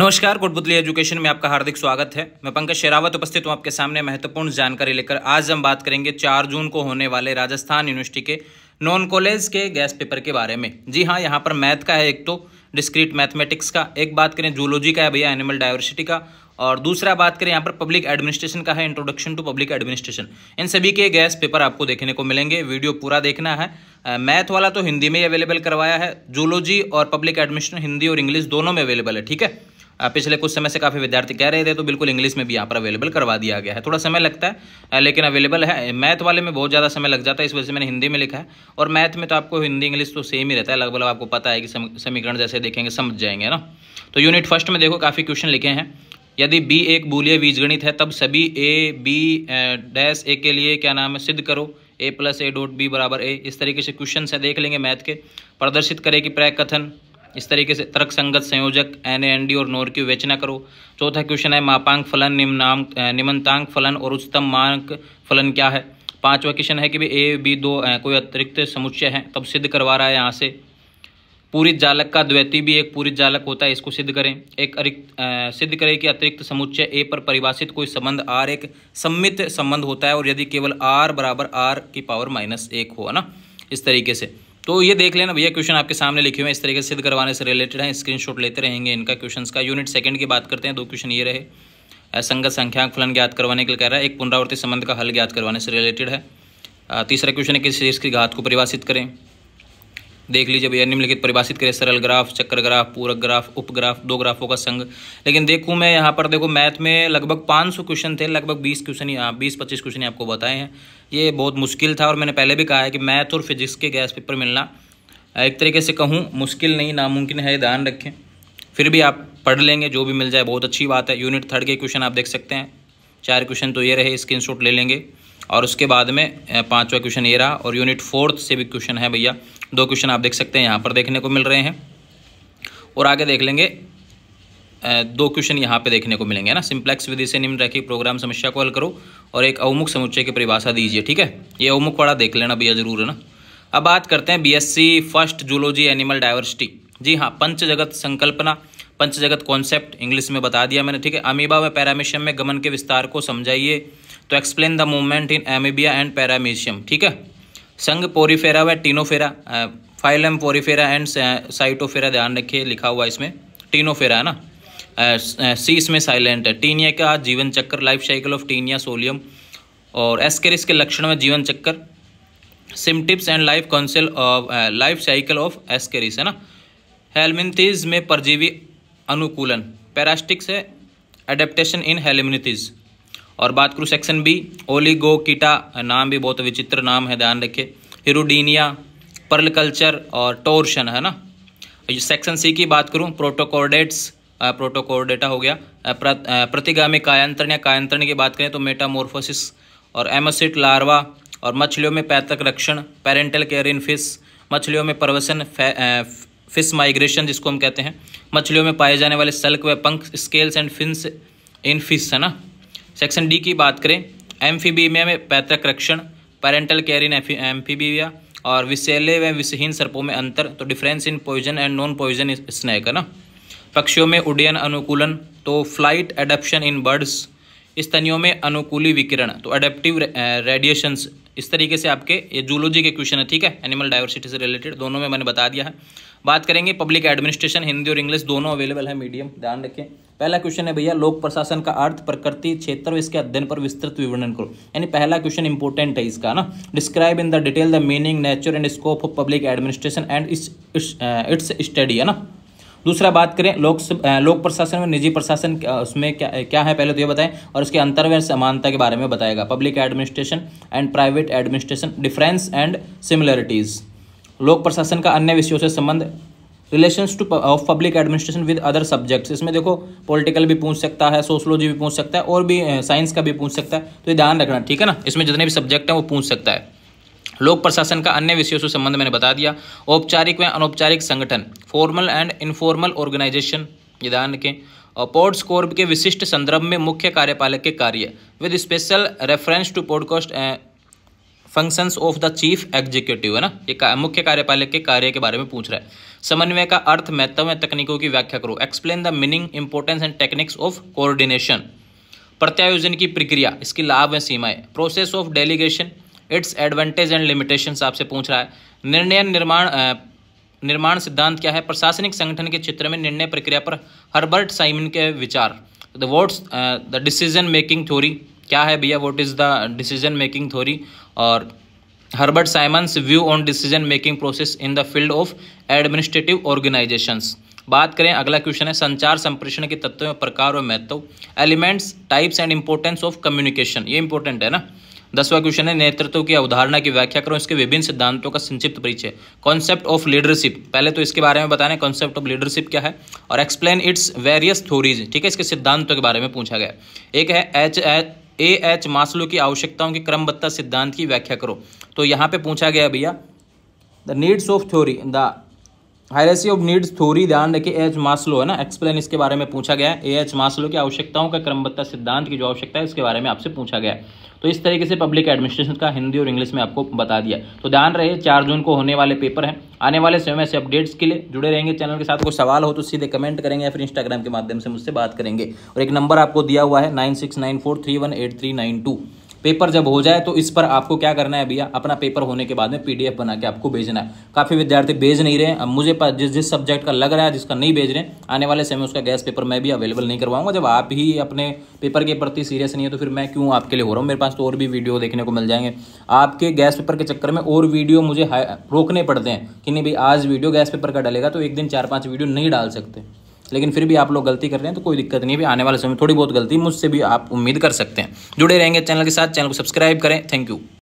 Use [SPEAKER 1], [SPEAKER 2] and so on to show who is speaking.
[SPEAKER 1] नमस्कार कोटपुतली एजुकेशन में आपका हार्दिक स्वागत है मैं पंकज शेरावत उपस्थित हूँ आपके सामने महत्वपूर्ण जानकारी लेकर आज हम बात करेंगे चार जून को होने वाले राजस्थान यूनिवर्सिटी के नॉन कॉलेज के गैस पेपर के बारे में जी हाँ यहाँ पर मैथ का है एक तो डिस्क्रीट मैथमेटिक्स का एक बात करें जूलॉजी का है भैया एनिमल डाइवर्सिटी का और दूसरा बात करें यहाँ पर पब्लिक एडमिनिस्ट्रेशन का है इंट्रोडक्शन टू पब्लिक एडमिनिस्ट्रेशन इन सभी के गैस पेपर आपको देखने को मिलेंगे वीडियो पूरा देखना है मैथ वाला तो हिंदी में ही अवेलेबल करवाया है जूलॉजी और पब्लिक एडमिनिस्ट्रेशन हिंदी और इंग्लिश दोनों में अवेलेबल है ठीक है पिछले कुछ समय से काफ़ी विद्यार्थी कह रहे थे तो बिल्कुल इंग्लिश में भी यहाँ पर अवेलेबल करवा दिया गया है थोड़ा समय लगता है लेकिन अवेलेबल है मैथ वाले में बहुत ज़्यादा समय लग जाता है इस वजह से मैंने हिंदी में लिखा है और मैथ में तो आपको हिंदी इंग्लिश तो सेम ही रहता है लगभग आपको पता है कि समीकरण जैसे देखेंगे समझ जाएंगे ना तो यूनिट फर्स्ट में देखो काफ़ी क्वेश्चन लिखे हैं यदि बी एक बूलिय बीजगणित है तब सभी ए बी डैश ए के लिए क्या नाम है सिद्ध करो A plus A dot B बराबर ए इस तरीके से क्वेश्चन है देख लेंगे मैथ के प्रदर्शित करे कि प्रय कथन इस तरीके से तर्क संगत संयोजक एन एन डी और नोर की विवेचना करो चौथा क्वेश्चन है मापांक फलन निम्नाम निमंतांक फलन और उच्चतम मांक फलन क्या है पांचवा क्वेश्चन है कि भी ए बी दो कोई अतिरिक्त समुच्चय है तब सिद्ध करवा रहा है यहाँ से पूरी जालक का द्वैती भी एक पूरी जालक होता है इसको सिद्ध करें एक अरिक्त सिद्ध करें कि अतिरिक्त समुच्चय ए पर परिभाषित कोई संबंध आर एक सम्मित संबंध होता है और यदि केवल आर बराबर आर की पावर माइनस एक हो ना इस तरीके से तो ये देख लेना भैया क्वेश्चन आपके सामने लिखे हुए हैं इस तरीके से सिद्ध करवाने से रिलेटेड हैं स्क्रीनशॉट लेते रहेंगे इनका क्वेश्चन का यूनिट सेकंड की बात करते हैं दो क्वेश्चन ये रहे असंगत संख्याक फलन ज्ञात करवाने के लिए कह रहा है एक पुनरावर्ती संबंध का हल ज्ञात करवाने से रिलेटेड है तीसरा क्वेश्चन है किस की घात को परिभाषित करें देख लीजिए भैया निम्नलिखित परिभाषित करें सरल ग्राफ चक्र ग्राफ पूरक ग्राफ उपग्राफ दो ग्राफों का संघ लेकिन देखूँ मैं यहाँ पर देखो मैथ में लगभग पाँच सौ क्वेश्चन थे लगभग बीस क्वेश्चन ही हाँ, बीस पच्चीस क्वेश्चन आपको बताए हैं ये बहुत मुश्किल था और मैंने पहले भी कहा है कि मैथ और फिजिक्स के गैस पेपर मिलना एक तरीके से कहूँ मुश्किल नहीं नामुमकिन है ध्यान रखें फिर भी आप पढ़ लेंगे जो भी मिल जाए बहुत अच्छी बात है यूनिट थर्ड के क्वेश्चन आप देख सकते हैं चार क्वेश्चन तो ये रहे स्क्रीन ले लेंगे और उसके बाद में पाँचवा क्वेश्चन ये रहा और यूनिट फोर्थ से भी क्वेश्चन है भैया दो क्वेश्चन आप देख सकते हैं यहाँ पर देखने को मिल रहे हैं और आगे देख लेंगे दो क्वेश्चन यहाँ पे देखने को मिलेंगे ना सिंप्लेक्स विधि से निम्न रैखिक प्रोग्राम समस्या को हल करो और एक अवमुख समुच्चय की परिभाषा दीजिए ठीक है ये अवमुख पढ़ा देख लेना भैया जरूर है ना अब बात करते हैं BSc first zoology animal diversity जी हाँ पंच जगत संकल्पना पंच जगत कॉन्सेप्ट इंग्लिश में बता दिया मैंने ठीक है अमीबा व पैरामीशियम में गमन के विस्तार को समझाइए तो explain the movement in amoeba and paramecium ठीक है संघ पोरीफेरा व ctenophora phylum porifera and ctenophora ध्यान रखिए लिखा हुआ इसमें टीनोफेरा है ना सी इसमें साइलेंट है टीनिया का जीवन चक्कर life cycle of taenia solium और एस्केरिस के लक्षण में जीवन चक्कर symptoms and life council of life cycle of ascaris है ना हेलमिनतीज में परजीवी अनुकूलन पैरास्टिक्स है एडेप्टेशन इन हेलमिनतीज़ और बात करूँ सेक्शन बी ओलिगोकिटा नाम भी बहुत विचित्र नाम है ध्यान रखिए हिरोडीनिया पर्ल कल्चर और टोर्शन है ना सेक्शन सी की बात करूँ प्रोटोकॉर्डेट्स प्रोटोकॉर्डेटा हो गया प्रतिगामी कायंत्रण या कायंत्रण की बात करें तो मेटामोर्फोसिस और एमोसिट लार्वा और मछलियों में पैतक रक्षण पेरेंटल केयर इन फिश मछलियों में प्रवसन फिश माइग्रेशन जिसको हम कहते हैं मछलियों में पाए जाने वाले सल्क व पंख scales and fins in fish है ना सेक्शन डी की बात करें एम्फीबीमिया में पैतृक रक्षण पैरेंटल केयर इन एम्फीबीमिया और विषैले व विषहीन सर्पों में अंतर तो difference in poison and non poison snake है ना पक्षियों में उड्डयन अनुकूलन तो फ्लाइट एडप्शन इन बर्ड्स स्तनियों में अनुकूली विकिरण तो एडेप्टिव रेडिएशंस eh, इस तरीके से आपके ये जूलॉजी के क्वेश्चन है ठीक है एनिमल डाइवर्सिटी से रिलेटेड दोनों में मैंने बता दिया है बात करेंगे पब्लिक एडमिनिस्ट्रेशन हिंदी और इंग्लिश दोनों अवेलेबल है मीडियम ध्यान रखें पहला क्वेश्चन है भैया लोक प्रशासन का अर्थ प्रकृति क्षेत्र इसके अध्ययन पर विस्तृत विवरण करो यानी पहला क्वेश्चन इंपॉर्टेंट है इसका ना describe in the detail the meaning nature and scope of public administration and its study है ना दूसरा बात करें लोक लोक प्रशासन और निजी प्रशासन उसमें क्या क्या है पहले तो ये बताएं और उसके अंतर्व्यय समानता के बारे में बताएगा public administration and private administration difference and similarities लोक प्रशासन का अन्य विषयों से संबंध relation to of public administration with other subjects इसमें देखो पॉलिटिकल भी पूछ सकता है सोशोलॉजी भी पूछ सकता है और भी साइंस का भी पूछ सकता है तो ये ध्यान रखना ठीक है ना इसमें जितने भी सब्जेक्ट हैं वो पूछ सकता है लोक प्रशासन का अन्य विषयों से संबंध मैंने बता दिया औपचारिक व अनौपचारिक संगठन फॉर्मल एंड इनफॉर्मल ऑर्गेनाइजेशन निदान के पोर्ट्स कोर्ब के विशिष्ट संदर्भ में मुख्य कार्यपालक के कार्य with special reference to podcast functions of the chief executive है ना ये का, मुख्य कार्यपालक के कार्य के बारे में पूछ रहा है समन्वय का अर्थ महत्व तकनीकों की व्याख्या करो explain the meaning importance and techniques of coordination प्रत्यायोजन की प्रक्रिया इसकी लाभ है सीमाएं process of delegation its advantage and limitation आपसे पूछ रहा है निर्णय निर्माण निर्माण सिद्धांत क्या है प्रशासनिक संगठन के क्षेत्र में निर्णय प्रक्रिया पर हर्बर्ट साइमन के विचार the votes the decision making theory क्या है भैया vote is the decision making theory और Herbert Simon's view on decision making process in the field of administrative organisations बात करें अगला क्वेश्चन है संचार संप्रेषण के तत्व प्रकार और महत्व elements types and importance of communication ये इंपॉर्टेंट है ना दसवा क्वेश्चन है नेतृत्व की अवधारणा की व्याख्या करो इसके विभिन्न सिद्धांतों का संक्षिप्त परिचय कॉन्सेप्ट ऑफ लीडरशिप पहले तो इसके बारे में बताने कॉन्सेप्ट ऑफ लीडरशिप क्या है और एक्सप्लेन इट्स वेरियस थ्योरीज ठीक है इसके सिद्धांतों के बारे में पूछा गया एक है एच ए एच मासलो की आवश्यकताओं की क्रमबद्धता सिद्धांत की व्याख्या करो तो यहाँ पे पूछा गया भैया the needs of theory the hierarchy of needs theory ध्यान रखिए एच मासलो है ना एक्सप्लेन इसके बारे में पूछा गया है ए एच मास्लो की आवश्यकताओं का क्रमबत्ता सिद्धांत की जो आवश्यकता है इसके बारे में आपसे पूछा गया तो इस तरीके से पब्लिक एडमिनिस्ट्रेशन का हिंदी और इंग्लिश में आपको बता दिया तो ध्यान रहे चार जून को होने वाले पेपर हैं आने वाले समय से अपडेट्स के लिए जुड़े रहेंगे चैनल के साथ कोई सवाल हो तो सीधे कमेंट करेंगे या फिर इंस्टाग्राम के माध्यम से मुझसे बात करेंगे और एक नंबर आपको दिया हुआ है nine six nine four three one eight three nine two paper जब हो जाए तो इस पर आपको क्या करना है भैया अपना पेपर होने के बाद में पीडीएफ बना के आपको भेजना है काफ़ी विद्यार्थी भेज नहीं रहे हैं अब मुझे जिस जिस सब्जेक्ट का लग रहा है जिसका नहीं भेज रहे हैं आने वाले समय उसका गैस पेपर मैं भी अवेलेबल नहीं करवाऊंगा जब आप ही अपने पेपर के प्रति सीरियस नहीं है तो फिर मैं क्यों आपके लिए हो रहा हूँ मेरे पास तो और भी वीडियो देखने को मिल जाएंगे आपके गैस पेपर के चक्कर में और वीडियो मुझे रोकने पड़ते हैं कि नहीं भाई आज वीडियो गैस पेपर का डलेगा तो एक दिन चार पाँच वीडियो नहीं डाल सकते लेकिन फिर भी आप लोग गलती कर रहे हैं तो कोई दिक्कत नहीं है आने वाले समय थोड़ी बहुत गलती मुझसे भी आप उम्मीद कर सकते हैं जुड़े रहेंगे चैनल के साथ चैनल को सब्सक्राइब करें थैंक यू